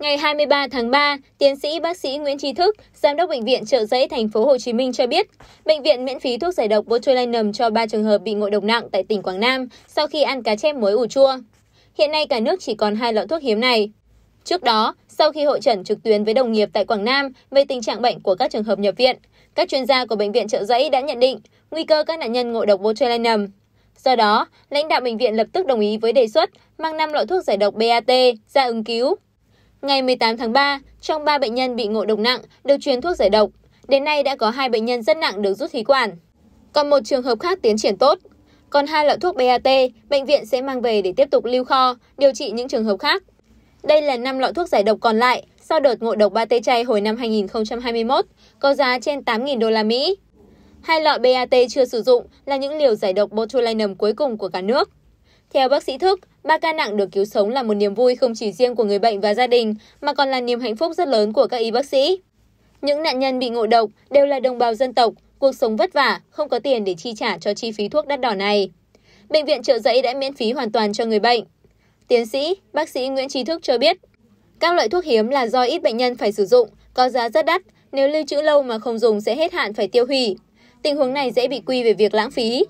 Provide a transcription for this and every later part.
Ngày 23 tháng 3, tiến sĩ bác sĩ Nguyễn Tri Thức, giám đốc bệnh viện Trợ Giấy thành phố Hồ Chí Minh cho biết, bệnh viện miễn phí thuốc giải độc botulinum cho 3 trường hợp bị ngộ độc nặng tại tỉnh Quảng Nam sau khi ăn cá chép muối ủ chua. Hiện nay cả nước chỉ còn hai lọ thuốc hiếm này. Trước đó, sau khi hội trần trực tuyến với đồng nghiệp tại Quảng Nam về tình trạng bệnh của các trường hợp nhập viện, các chuyên gia của bệnh viện Trợ Giấy đã nhận định nguy cơ các nạn nhân ngộ độc botulinum Do đó, lãnh đạo bệnh viện lập tức đồng ý với đề xuất mang 5 loại thuốc giải độc BAT ra ứng cứu. Ngày 18 tháng 3, trong 3 bệnh nhân bị ngộ độc nặng được truyền thuốc giải độc, đến nay đã có 2 bệnh nhân rất nặng được rút khí quản. Còn một trường hợp khác tiến triển tốt. Còn hai loại thuốc BAT, bệnh viện sẽ mang về để tiếp tục lưu kho, điều trị những trường hợp khác. Đây là 5 loại thuốc giải độc còn lại sau đợt ngộ độc BAT chay hồi năm 2021, có giá trên 8.000 đô la Mỹ. Hai lọ BAT chưa sử dụng là những liều giải độc botulinum cuối cùng của cả nước. Theo bác sĩ Thức, ba ca nặng được cứu sống là một niềm vui không chỉ riêng của người bệnh và gia đình, mà còn là niềm hạnh phúc rất lớn của các y bác sĩ. Những nạn nhân bị ngộ độc đều là đồng bào dân tộc, cuộc sống vất vả, không có tiền để chi trả cho chi phí thuốc đắt đỏ này. Bệnh viện trợ giấy đã miễn phí hoàn toàn cho người bệnh. Tiến sĩ, bác sĩ Nguyễn Trí Thức cho biết, các loại thuốc hiếm là do ít bệnh nhân phải sử dụng, có giá rất đắt, nếu lưu trữ lâu mà không dùng sẽ hết hạn phải tiêu hủy. Tình huống này dễ bị quy về việc lãng phí.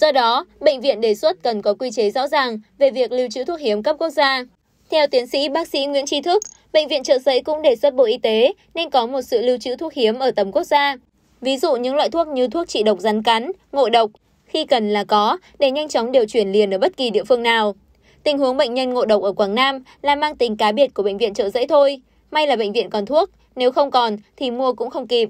Do đó, bệnh viện đề xuất cần có quy chế rõ ràng về việc lưu trữ thuốc hiếm cấp quốc gia. Theo tiến sĩ bác sĩ Nguyễn Tri Thức, Bệnh viện trợ giấy cũng đề xuất Bộ Y tế nên có một sự lưu trữ thuốc hiếm ở tầm quốc gia. Ví dụ những loại thuốc như thuốc trị độc rắn cắn, ngộ độc, khi cần là có để nhanh chóng điều chuyển liền ở bất kỳ địa phương nào. Tình huống bệnh nhân ngộ độc ở Quảng Nam là mang tính cá biệt của bệnh viện trợ giấy thôi. May là bệnh viện còn thuốc, nếu không còn thì mua cũng không kịp.